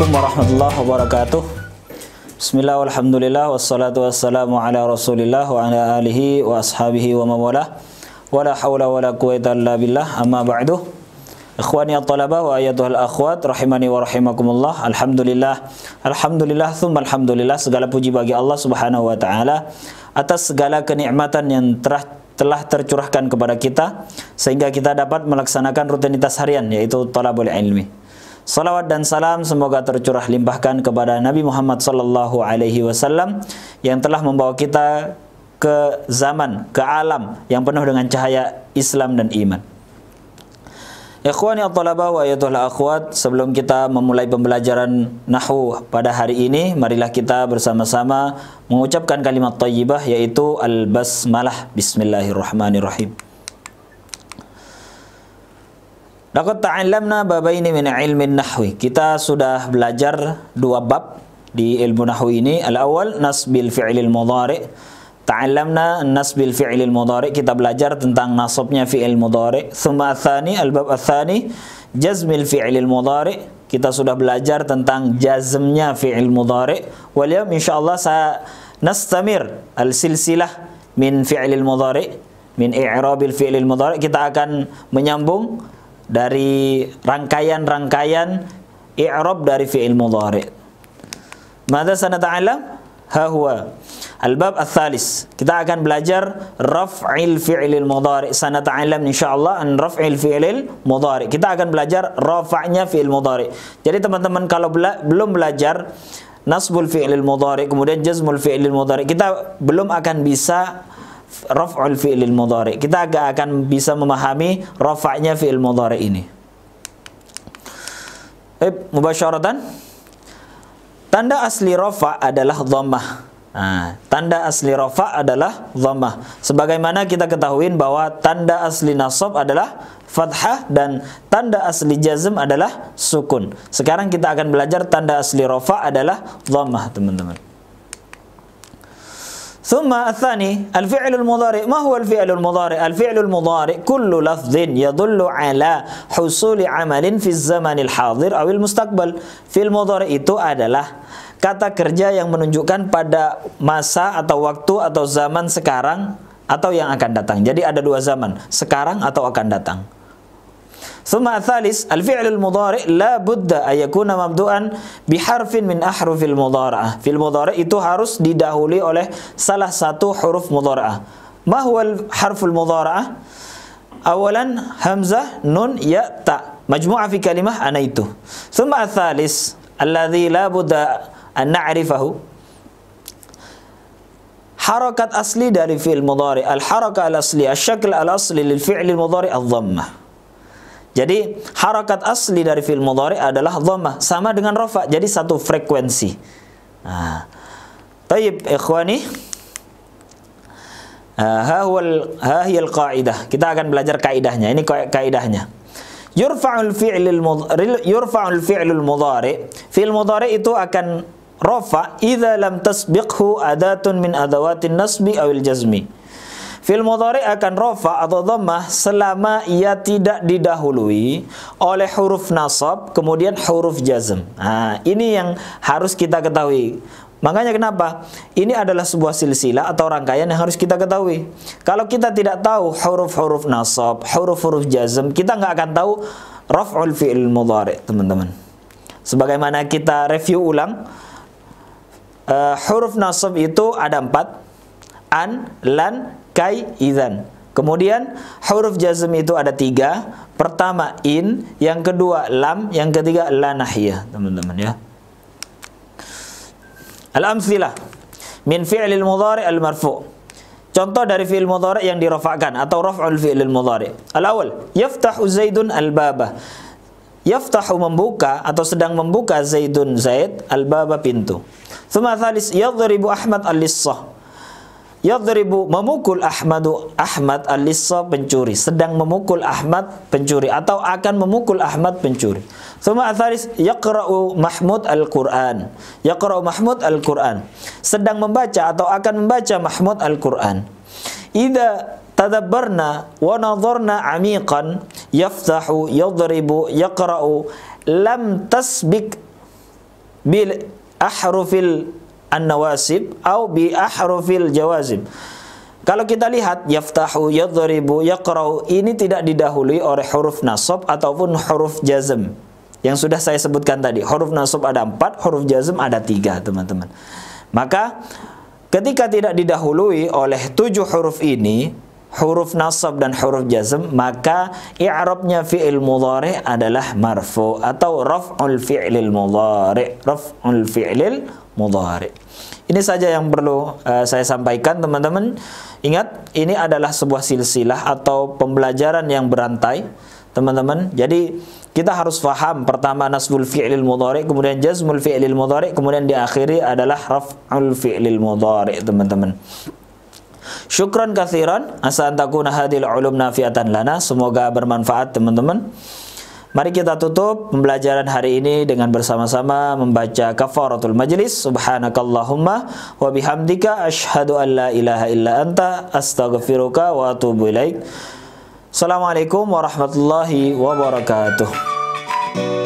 Assalamualaikum warahmatullahi wabarakatuh Bismillah walhamdulillah wassalatu wassalamu ala rasulillah wa ala alihi wa ashabihi wa mawalah la hawla wa la quwata illa billah amma ba'du Ikhwani at-talaba wa ayatuhal akhwat rahimani wa rahimakumullah Alhamdulillah Alhamdulillah thumma alhamdulillah segala puji bagi Allah subhanahu wa ta'ala Atas segala kenikmatan yang telah telah tercurahkan kepada kita sehingga kita dapat melaksanakan rutinitas harian yaitu talabul ilmi. Salawat dan salam semoga tercurah limpahkan kepada Nabi Muhammad sallallahu alaihi wasallam yang telah membawa kita ke zaman, ke alam yang penuh dengan cahaya Islam dan iman. Ikhwani at-talaba wa ayatul akhwat, sebelum kita memulai pembelajaran nahwu pada hari ini, marilah kita bersama-sama mengucapkan kalimat thayyibah yaitu al-basmalah. Bismillahirrahmanirrahim. Laqad ta'allamna babaini min ilmu nahwi. Kita sudah belajar dua bab di ilmu nahwi ini. Al-awwal nasbil fi'lil mudhari. Ta'allamna bil fi'lil mudhari. Kita belajar tentang nasabnya fi'il mudhari. Thumma athani al-bab jazm jazmil fi'lil mudhari. Kita sudah belajar tentang jazmnya fi'il mudhari. Wal Allah insyaallah saya nastamir al-silsilah min fi'lil mudhari min i'rabil fi'lil mudhari. Kita akan menyambung dari rangkaian-rangkaian i'rab dari fi'il mudhari. Mada Ha huwa. Al-bab al-thalis. Kita akan belajar raf'il fi'il mudhari. Sanata'alam insyaAllah an raf'il fiil mudhari. Kita akan belajar rafa'nya fi'il mudhari. Jadi teman-teman kalau bela belum belajar nasbul fiil mudhari, kemudian jazmul fiil mudhari, kita belum akan bisa raf'ul fi'il mudhari. Kita agak akan bisa memahami rafa'nya fi'il mudhari ini. Baik, mubasyaratan. Tanda asli rafa' adalah dhammah. Nah, tanda asli rafa' adalah dhammah. Sebagaimana kita ketahui bahwa tanda asli nasab adalah fathah dan tanda asli jazm adalah sukun. Sekarang kita akan belajar tanda asli rafa' adalah dhammah, teman-teman. ثم الثاني الفعل المضارع ما هو الفعل المضارع الفعل المضارع كل لفظ يدل على حصول عمل في الزمن الحاضر أو المستقبل في المضارع itu adalah kata kerja yang menunjukkan pada masa atau waktu atau zaman sekarang atau yang akan datang jadi ada dua zaman sekarang atau akan datang ثم الثالث الفعل المضارع لا بد أن يكون مبدوءا بحرف من أحرف المضارعة في المضارع itu harus didahului oleh salah satu huruf مضارعة ما هو الحرف المضارعة أولا همزة نون ياء تاء مجموعة في كلمة أنيت ثم الثالث الذي لا بد أن نعرفه حركة أصلي dari في المضارع الحركة haraka الشكل الأصلي للفعل المضارع الضمة Jadi harakat asli dari fi'il mudhari adalah dhammah sama dengan rofa. Jadi satu frekuensi. Nah. Taib ikhwani. Ah, ha hiya qaidah. Kita akan belajar kaidahnya. Ini kaidahnya. Yurfa'ul fi'lil mudhari yurfa'ul fi'lul mudhari. Fi'il mudhari itu akan rofa idza lam tasbiqhu adatun min adawatin nasbi awil jazmi. Fil mudhari akan rofa atau dhammah selama ia tidak didahului oleh huruf nasab kemudian huruf jazm. Nah, ini yang harus kita ketahui. Makanya kenapa? Ini adalah sebuah silsilah atau rangkaian yang harus kita ketahui. Kalau kita tidak tahu huruf-huruf nasab, huruf-huruf jazm, kita nggak akan tahu raf'ul fi'il mudhari, teman-teman. Sebagaimana kita review ulang, uh, huruf nasab itu ada empat, an, lan, kai, idan. Kemudian huruf jazm itu ada tiga. Pertama in, yang kedua lam, yang ketiga lanahiyah, teman-teman ya. Al-amthilah min fi'lil mudhari' al-marfu'. Contoh dari fi'il mudhari' yang dirofakkan atau raf'ul fi'lil mudhari'. al awal yaftahu Zaidun al-baba. Yaftahu membuka atau sedang membuka Zaidun Zaid al-baba pintu. Tsumma thalis yadhribu Ahmad al-lissah. Yadribu memukul Ahmadu Ahmad al pencuri Sedang memukul Ahmad pencuri Atau akan memukul Ahmad pencuri Suma atharis Yaqra'u Mahmud al-Quran Yaqra'u Mahmud al-Quran Sedang membaca atau akan membaca Mahmud al-Quran Ida tadabbarna wa nadharna amiqan Yaftahu yadribu yaqra'u Lam tasbik bil ahrufil an-nawasib au bi ahrufil jawazib. Kalau kita lihat yaftahu, yadhribu, yaqra'u ini tidak didahului oleh huruf nasab ataupun huruf jazm yang sudah saya sebutkan tadi. Huruf nasab ada empat, huruf jazm ada tiga, teman-teman. Maka ketika tidak didahului oleh tujuh huruf ini, huruf nasab dan huruf jazm maka i'rabnya fi'il mudhari adalah marfu atau raf'ul fi'lil mudhari raf'ul fi'lil mudhari. Ini saja yang perlu uh, saya sampaikan teman-teman. Ingat ini adalah sebuah silsilah atau pembelajaran yang berantai teman-teman. Jadi kita harus faham pertama nasbul fi'lil mudhari, kemudian jazmul fi'lil mudhari, kemudian diakhiri adalah raf'ul fi'lil mudhari teman-teman. Syukran kathiran, asa antakuna hadil ulum nafiatan lana. Semoga bermanfaat teman-teman. Mari kita tutup pembelajaran hari ini dengan bersama-sama membaca kafaratul majlis. Subhanakallahumma wa bihamdika asyhadu an la ilaha illa anta astaghfiruka wa atubu ilaik. Assalamualaikum warahmatullahi wabarakatuh.